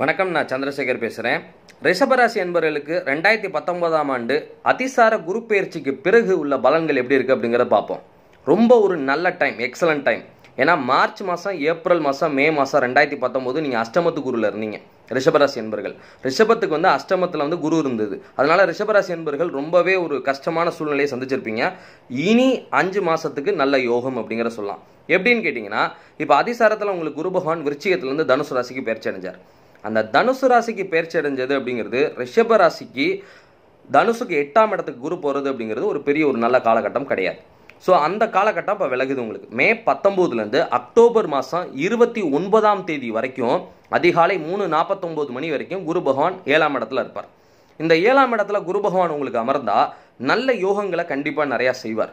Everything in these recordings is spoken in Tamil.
வணக்கம் நான் சந்திரசேகர் பேசுகிறேன் ரிஷபராசி என்பவர்களுக்கு ரெண்டாயிரத்தி பத்தொன்பதாம் ஆண்டு அதிசார குரு பயிற்சிக்கு பிறகு உள்ள பலன்கள் எப்படி இருக்குது அப்படிங்கிறத பார்ப்போம் ரொம்ப ஒரு நல்ல டைம் எக்ஸலன்ட் டைம் ஏன்னா மார்ச் மாதம் ஏப்ரல் மாதம் மே மாதம் ரெண்டாயிரத்தி பத்தொம்போது நீங்கள் அஷ்டமத்து குருவில் இருந்தீங்க ரிஷபராசி என்பர்கள் ரிஷபத்துக்கு வந்து அஷ்டமத்தில் வந்து குரு இருந்தது அதனால் ரிஷபராசி என்பர்கள் ரொம்பவே ஒரு கஷ்டமான சூழ்நிலையை சந்திச்சிருப்பீங்க இனி அஞ்சு மாதத்துக்கு நல்ல யோகம் அப்படிங்கிற சொல்லலாம் எப்படின்னு கேட்டிங்கன்னா இப்போ அதிசாரத்தில் உங்களுக்கு குரு பகவான் விருச்சிகத்துலேருந்து தனுசு ராசிக்கு பயிற்சி அடைஞ்சார் அந்த தனுசு ராசிக்கு பயிற்சி அடைஞ்சது அப்படிங்கிறது ரிஷப ராசிக்கு தனுசுக்கு எட்டாம் இடத்துக்கு குரு போகிறது அப்படிங்கிறது ஒரு பெரிய ஒரு நல்ல காலகட்டம் கிடையாது ஸோ அந்த காலகட்டம் இப்போ விலகுது உங்களுக்கு மே பத்தொம்போதுலேருந்து அக்டோபர் மாதம் இருபத்தி ஒன்பதாம் தேதி வரைக்கும் அதிகாலை மூணு நாற்பத்தொம்போது மணி வரைக்கும் குரு பகவான் ஏழாம் இடத்துல இருப்பார் இந்த ஏழாம் இடத்துல குரு பகவான் உங்களுக்கு அமர்ந்தால் நல்ல யோகங்களை கண்டிப்பாக நிறையா செய்வார்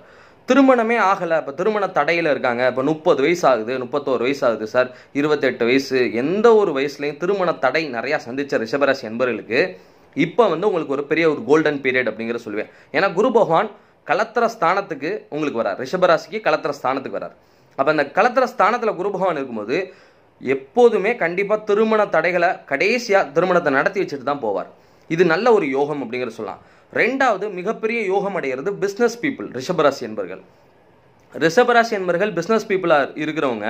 திருமணமே ஆகலை இப்போ திருமண தடையில் இருக்காங்க இப்போ முப்பது வயசு ஆகுது முப்பத்தோரு வயசு ஆகுது சார் இருபத்தெட்டு வயசு எந்த ஒரு வயசுலையும் திருமண தடை நிறையா சந்தித்த ரிஷபராசி என்பவர்களுக்கு இப்போ வந்து உங்களுக்கு ஒரு பெரிய ஒரு கோல்டன் பீரியட் அப்படிங்கிற சொல்லுவேன் ஏன்னா குரு பகவான் கலத்திர ஸ்தானத்துக்கு உங்களுக்கு வரார் ரிஷபராசிக்கு கலத்திர ஸ்தானத்துக்கு வரார் அப்போ அந்த கலத்திர ஸ்தானத்தில் குரு பகவான் இருக்கும்போது எப்போதுமே கண்டிப்பாக திருமண தடைகளை கடைசியாக திருமணத்தை நடத்தி வச்சுட்டு தான் போவார் இது நல்ல ஒரு யோகம் அப்படிங்கிற சொல்லலாம் ரெண்டாவது மிகப்பெரிய யோகம் அடைகிறது பிஸ்னஸ் பீப்புள் ரிஷபராசி என்பர்கள் ரிஷபராசி என்பர்கள் பிஸ்னஸ் பீப்புளாக இருக்கிறவங்க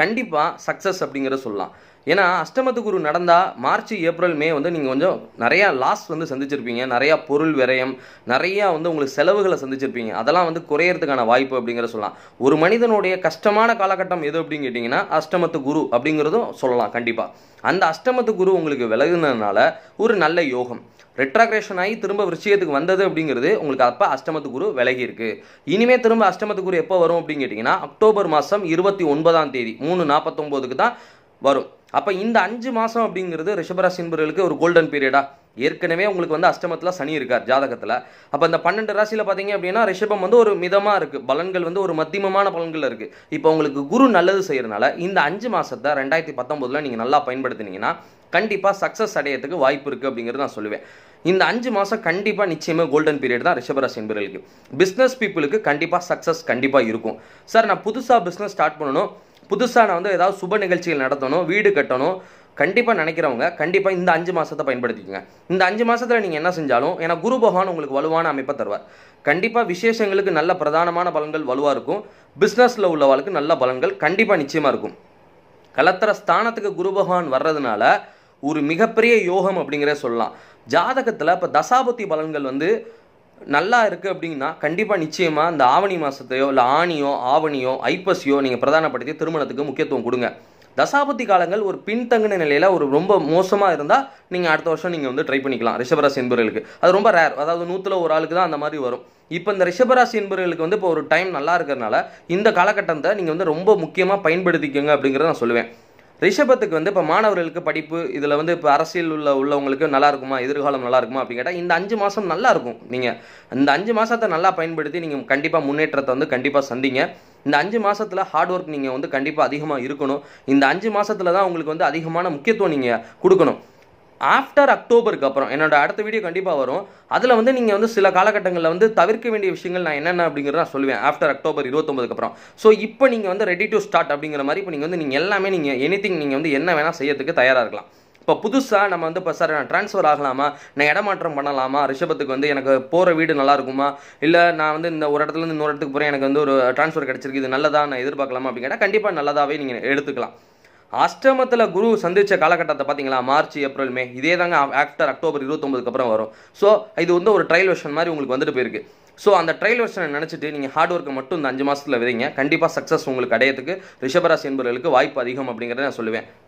கண்டிப்பாக சக்ஸஸ் அப்படிங்கிற சொல்லலாம் ஏன்னா அஷ்டமத்து குரு நடந்தால் மார்ச் ஏப்ரல் மே வந்து நீங்கள் கொஞ்சம் நிறையா லாஸ் வந்து சந்திச்சிருப்பீங்க நிறையா பொருள் விரயம் நிறையா வந்து உங்களுக்கு செலவுகளை சந்திச்சிருப்பீங்க அதெல்லாம் வந்து குறையறதுக்கான வாய்ப்பு அப்படிங்கிற சொல்லலாம் ஒரு மனிதனுடைய கஷ்டமான காலகட்டம் எது அப்படின்னு கேட்டிங்கன்னா அஷ்டமத்து குரு அப்படிங்கிறதும் சொல்லலாம் கண்டிப்பாக அந்த அஷ்டமத்து குரு உங்களுக்கு விலகுனதுனால ஒரு நல்ல யோகம் ரெட்ராக்ரேஷன் ஆகி திரும்ப விருச்சிகத்துக்கு வந்தது அப்படிங்கிறது உங்களுக்கு அப்போ அஷ்டமத்து குரு விலகி இருக்கு இனிமே திரும்ப அஷ்டமத்து குரு எப்போ வரும் அப்படின்னு கேட்டிங்கன்னா அக்டோபர் மாதம் இருபத்தி ஒன்பதாம் தேதி மூணு நாற்பத்தொம்போதுக்கு தான் வரும் அப்போ இந்த அஞ்சு மாதம் அப்படிங்கிறது ரிஷபராசி என்பர்களுக்கு ஒரு கோல்டன் பீரியடா ஏற்கனவே உங்களுக்கு வந்து அஷ்டமத்தில் சனி இருக்கார் ஜாதகத்தில் அப்போ இந்த பன்னெண்டு ராசியில் பார்த்தீங்க அப்படின்னா ரிஷபம் வந்து ஒரு மிதமாக இருக்குது பலன்கள் வந்து ஒரு மத்தியமமான பலன்கள் இருக்குது இப்போ உங்களுக்கு குரு நல்லது செய்கிறனால இந்த அஞ்சு மாதத்தை ரெண்டாயிரத்தி பத்தொம்போதில் நீங்கள் நல்லா பயன்படுத்தினீங்கன்னா கண்டிப்பாக சக்ஸஸ் அடையிறதுக்கு வாய்ப்பு இருக்குது அப்படிங்கிறது நான் சொல்லுவேன் இந்த அஞ்சு மாதம் கண்டிப்பாக நிச்சயமாக கோல்டன் பீரியட் தான் ரிஷபராசி என்பர்களுக்கு பிஸ்னஸ் பீப்புளுக்கு கண்டிப்பாக சக்ஸஸ் கண்டிப்பாக இருக்கும் சார் நான் புதுசாக பிஸ்னஸ் ஸ்டார்ட் பண்ணணும் புதுசாக நான் வந்து ஏதாவது சுப நிகழ்ச்சிகள் நடத்தணும் வீடு கட்டணும் கண்டிப்பாக நினைக்கிறவங்க கண்டிப்பாக இந்த அஞ்சு மாதத்தை பயன்படுத்திக்கோங்க இந்த அஞ்சு மாதத்தில் நீங்கள் என்ன செஞ்சாலும் ஏன்னா குரு பகவான் உங்களுக்கு வலுவான அமைப்பை தருவார் கண்டிப்பாக விசேஷங்களுக்கு நல்ல பிரதானமான பலன்கள் வலுவாக இருக்கும் பிஸ்னஸில் உள்ளவளுக்கு நல்ல பலன்கள் கண்டிப்பாக நிச்சயமாக இருக்கும் கலத்திர ஸ்தானத்துக்கு குரு பகவான் வர்றதுனால ஒரு மிகப்பெரிய யோகம் அப்படிங்கிறத சொல்லலாம் ஜாதகத்தில் இப்போ தசாபுத்தி பலன்கள் வந்து நல்லா இருக்குது அப்படின்னா கண்டிப்பாக நிச்சயமாக இந்த ஆவணி மாதத்தையோ இல்லை ஆணியோ ஆவணியோ ஐப்பசியோ நீங்கள் பிரதானப்படுத்தி திருமணத்துக்கு முக்கியத்துவம் கொடுங்க தசாபத்தி காலங்கள் ஒரு பின்தங்கின நிலையில் ஒரு ரொம்ப மோசமாக இருந்தால் நீங்கள் அடுத்த வருஷம் நீங்கள் வந்து ட்ரை பண்ணிக்கலாம் ரிஷபராசி என்பவர்களுக்கு அது ரொம்ப ரேர் அதாவது நூற்றில் ஒரு ஆளுக்கு தான் அந்த மாதிரி வரும் இப்போ இந்த ரிஷபராசி என்பவர்களுக்கு வந்து இப்போ ஒரு டைம் நல்லா இருக்கிறனால இந்த காலகட்டத்தை நீங்கள் வந்து ரொம்ப முக்கியமாக பயன்படுத்திக்கோங்க அப்படிங்கிறத நான் சொல்லுவேன் ரிஷபத்துக்கு வந்து இப்போ மாணவர்களுக்கு படிப்பு இதில் வந்து இப்போ அரசியல் உள்ள உள்ளவங்களுக்கு நல்லா இருக்குமா எதிர்காலம் நல்லா இருக்குமா அப்படின்னு கேட்டால் இந்த அஞ்சு மாதம் நல்லா இருக்கும் நீங்கள் இந்த அஞ்சு மாதத்தை நல்லா பயன்படுத்தி நீங்கள் கண்டிப்பாக முன்னேற்றத்தை வந்து கண்டிப்பாக சந்திங்க இந்த அஞ்சு மாதத்தில் ஹார்ட் ஒர்க் நீங்கள் வந்து கண்டிப்பாக அதிகமாக இருக்கணும் இந்த அஞ்சு மாதத்தில் தான் உங்களுக்கு வந்து அதிகமான முக்கியத்துவம் நீங்கள் கொடுக்கணும் ஆஃப்டர் அக்டோபருக்கு அப்புறம் என்னோட அடுத்த வீடியோ கண்டிப்பாக வரும் அதில் வந்து நீங்கள் வந்து சில காலகட்டங்களில் வந்து தவிர்க்க வேண்டிய விஷயங்கள் நான் என்னென்ன அப்படிங்கிறத நான் சொல்லுவேன் ஆஃப்டர் அக்டோபர் இருபத்தொம்பதுக்கு அப்புறம் ஸோ இப்போ நீங்கள் வந்து ரெடி டு ஸ்டார்ட் அப்படிங்கிற மாதிரி இப்போ நீங்கள் வந்து நீங்கள் எல்லாமே நீங்கள் எனி திங் நீங்கள் வந்து என்ன வேணால் செய்யறதுக்கு தயாராக இருக்கலாம் இப்போ புதுசாக நம்ம வந்து இப்போ சார் நான் ட்ரான்ஸ்ஃபர் ஆகலாமா நான் இடமாற்றம் பண்ணலாமா ரிஷபத்துக்கு வந்து எனக்கு போகிற வீடு நல்லா இருக்குமா இல்லை நான் வந்து இந்த ஒரு இடத்துல இருந்து இன்னொரு இடத்துக்கு போகிறேன் எனக்கு வந்து ஒரு ட்ரான்ஸ்ஃபர் கிடச்சிருக்கு இது நல்லதாக நான் எதிர்பார்க்கலாமா அப்படின்னு கண்டிப்பாக நல்லதாகவே நீங்கள் எடுத்துக்கலாம் அஷ்டமத்தில் குரு சந்தித்த காலகட்டத்தை பார்த்தீங்களா மார்ச் ஏப்ரல் மே இதே தாங்க ஆஃப்டர் அக்டோபர் இருபத்தொம்பதுக்கு அப்புறம் வரும் ஸோ இது வந்து ஒரு ட்ரையல் வெர்ஷன் மாதிரி உங்களுக்கு வந்துட்டு போயிருக்கு ஸோ அந்த ட்ரையல் வெர்ஷனை நினச்சிட்டு நீங்கள் ஹார்ட் ஒர்க்கை மட்டும் இந்த அஞ்சு மாதத்தில் விதைங்க கண்டிப்பாக சக்ஸஸ் உங்களுக்கு அடையிறதுக்கு ரிஷபராசி என்பவர்களுக்கு வாய்ப்பு அதிகம் அப்படிங்கிறத நான் சொல்லுவேன்